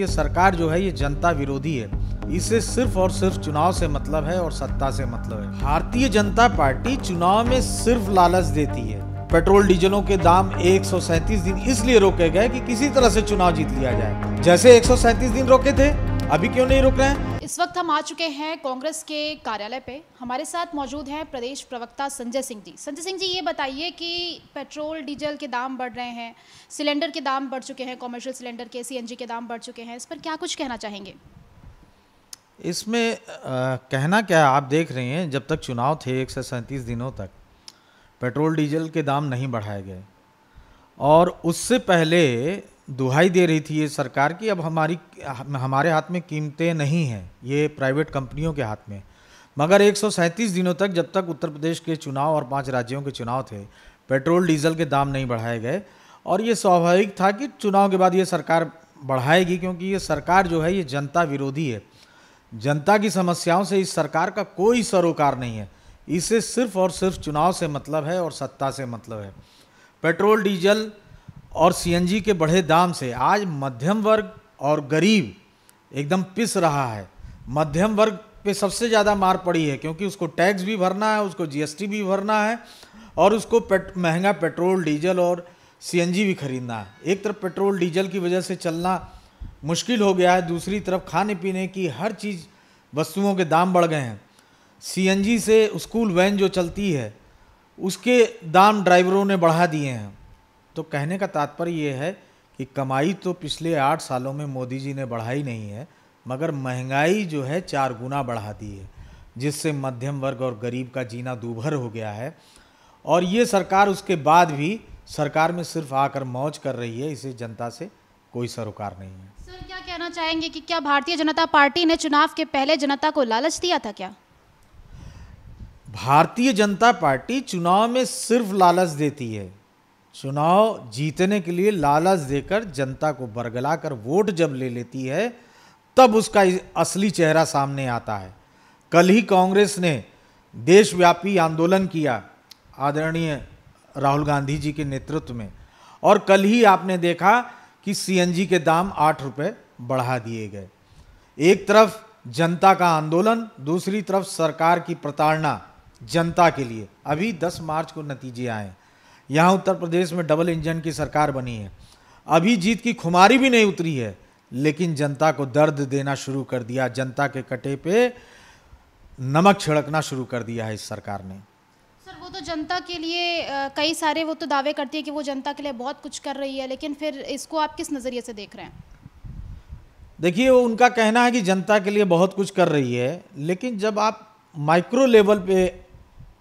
ये सरकार जो है ये जनता विरोधी है इसे सिर्फ और सिर्फ चुनाव से मतलब है और सत्ता से मतलब है भारतीय जनता पार्टी चुनाव में सिर्फ लालच देती है पेट्रोल डीजलों के दाम एक दिन इसलिए रोके गए कि किसी तरह से चुनाव जीत लिया जाए जैसे एक दिन रोके थे अभी क्यों नहीं रोक रहे हैं इस वक्त हम आ चुके हैं कांग्रेस के कार्यालय पे हमारे साथ मौजूद हैं प्रदेश प्रवक्ता संजय सिंह जी संजय सिंह जी ये बताइए कि पेट्रोल डीजल के दाम बढ़ रहे हैं सिलेंडर के दाम बढ़ चुके हैं कॉमर्शियल सिलेंडर के सी के दाम बढ़ चुके हैं इस पर क्या कुछ कहना चाहेंगे इसमें आ, कहना क्या आप देख रहे हैं जब तक चुनाव थे एक दिनों तक पेट्रोल डीजल के दाम नहीं बढ़ाए गए और उससे पहले दुहाई दे रही थी ये सरकार की अब हमारी हमारे हाथ में कीमतें नहीं हैं ये प्राइवेट कंपनियों के हाथ में मगर एक दिनों तक जब तक उत्तर प्रदेश के चुनाव और पांच राज्यों के चुनाव थे पेट्रोल डीजल के दाम नहीं बढ़ाए गए और ये स्वाभाविक था कि चुनाव के बाद ये सरकार बढ़ाएगी क्योंकि ये सरकार जो है ये जनता विरोधी है जनता की समस्याओं से इस सरकार का कोई सरोकार नहीं है इसे सिर्फ और सिर्फ चुनाव से मतलब है और सत्ता से मतलब है पेट्रोल डीजल और सीएनजी के बढ़े दाम से आज मध्यम वर्ग और गरीब एकदम पिस रहा है मध्यम वर्ग पे सबसे ज़्यादा मार पड़ी है क्योंकि उसको टैक्स भी भरना है उसको जीएसटी भी भरना है और उसको पेट, महंगा पेट्रोल डीजल और सीएनजी भी खरीदना है एक तरफ पेट्रोल डीजल की वजह से चलना मुश्किल हो गया है दूसरी तरफ खाने पीने की हर चीज़ वस्तुओं के दाम बढ़ गए हैं सीएनजी से स्कूल वैन जो चलती है उसके दाम ड्राइवरों ने बढ़ा दिए हैं तो कहने का तात्पर्य यह है कि कमाई तो पिछले आठ सालों में मोदी जी ने बढ़ाई नहीं है मगर महंगाई जो है चार गुना बढ़ा दी है जिससे मध्यम वर्ग और गरीब का जीना दूभर हो गया है और ये सरकार उसके बाद भी सरकार में सिर्फ आकर मौज कर रही है इसे जनता से कोई सरोकार नहीं है सर क्या कहना चाहेंगे कि क्या भारतीय जनता पार्टी ने चुनाव के पहले जनता को लालच दिया था क्या भारतीय जनता पार्टी चुनाव में सिर्फ लालच देती है चुनाव जीतने के लिए लालच देकर जनता को बरगला कर वोट जब ले लेती है तब उसका असली चेहरा सामने आता है कल ही कांग्रेस ने देशव्यापी आंदोलन किया आदरणीय राहुल गांधी जी के नेतृत्व में और कल ही आपने देखा कि सीएनजी के दाम आठ रुपये बढ़ा दिए गए एक तरफ जनता का आंदोलन दूसरी तरफ सरकार की प्रताड़ना जनता के लिए अभी 10 मार्च को नतीजे आए यहाँ उत्तर प्रदेश में डबल इंजन की सरकार बनी है अभी जीत की खुमारी भी नहीं उतरी है लेकिन जनता को दर्द देना शुरू कर दिया जनता के कटे पे नमक छिड़कना शुरू कर दिया है इस सरकार ने सर वो तो जनता के लिए कई सारे वो तो दावे करती है कि वो जनता के लिए बहुत कुछ कर रही है लेकिन फिर इसको आप किस नज़रिए से देख रहे हैं देखिए वो उनका कहना है कि जनता के लिए बहुत कुछ कर रही है लेकिन जब आप माइक्रो लेवल पे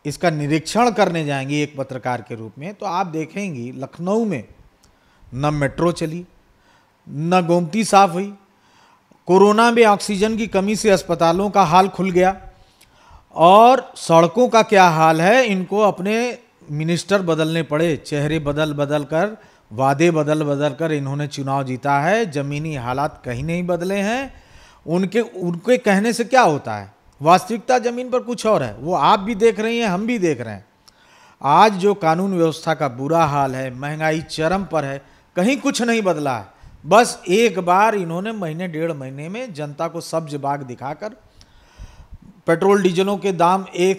इसका निरीक्षण करने जाएंगी एक पत्रकार के रूप में तो आप देखेंगी लखनऊ में न मेट्रो चली न गोमती साफ हुई कोरोना में ऑक्सीजन की कमी से अस्पतालों का हाल खुल गया और सड़कों का क्या हाल है इनको अपने मिनिस्टर बदलने पड़े चेहरे बदल बदल कर वादे बदल बदल कर इन्होंने चुनाव जीता है ज़मीनी हालात कहीं नहीं बदले हैं उनके उनके कहने से क्या होता है वास्तविकता ज़मीन पर कुछ और है वो आप भी देख रही हैं हम भी देख रहे हैं आज जो कानून व्यवस्था का बुरा हाल है महंगाई चरम पर है कहीं कुछ नहीं बदला है बस एक बार इन्होंने महीने डेढ़ महीने में जनता को सब्ज बाग दिखाकर पेट्रोल डीजलों के दाम एक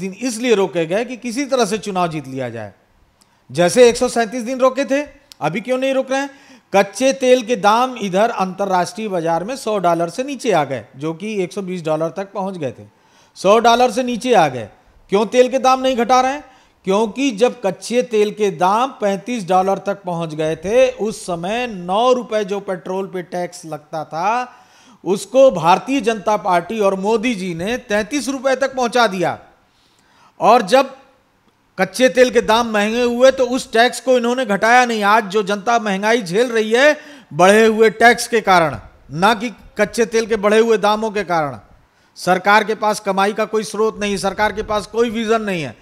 दिन इसलिए रोके गए कि किसी तरह से चुनाव जीत लिया जाए जैसे एक दिन रोके थे अभी क्यों नहीं रोक रहे हैं कच्चे तेल के दाम इधर अंतर्राष्ट्रीय बाजार में 100 डॉलर से नीचे आ गए जो कि 120 डॉलर तक पहुंच गए थे 100 डॉलर से नीचे आ गए क्यों तेल के दाम नहीं घटा रहे हैं क्योंकि जब कच्चे तेल के दाम 35 डॉलर तक पहुंच गए थे उस समय नौ रुपए जो पेट्रोल पे टैक्स लगता था उसको भारतीय जनता पार्टी और मोदी जी ने तैंतीस रुपए तक पहुंचा दिया और जब कच्चे तेल के दाम महंगे हुए तो उस टैक्स को इन्होंने घटाया नहीं आज जो जनता महंगाई झेल रही है बढ़े हुए टैक्स के कारण ना कि कच्चे तेल के बढ़े हुए दामों के कारण सरकार के पास कमाई का कोई स्रोत नहीं सरकार के पास कोई विजन नहीं है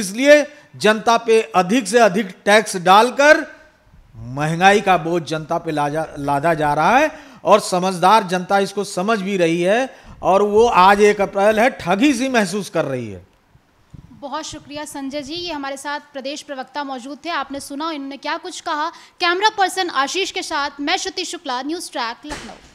इसलिए जनता पे अधिक से अधिक टैक्स डालकर महंगाई का बोझ जनता पे जा लादा जा रहा है और समझदार जनता इसको समझ भी रही है और वो आज एक अप्रैल है ठगी सी महसूस कर रही है बहुत शुक्रिया संजय जी ये हमारे साथ प्रदेश प्रवक्ता मौजूद थे आपने सुना इन्होंने क्या कुछ कहा कैमरा पर्सन आशीष के साथ मैं श्रुति शुक्ला न्यूज़ ट्रैक लखनऊ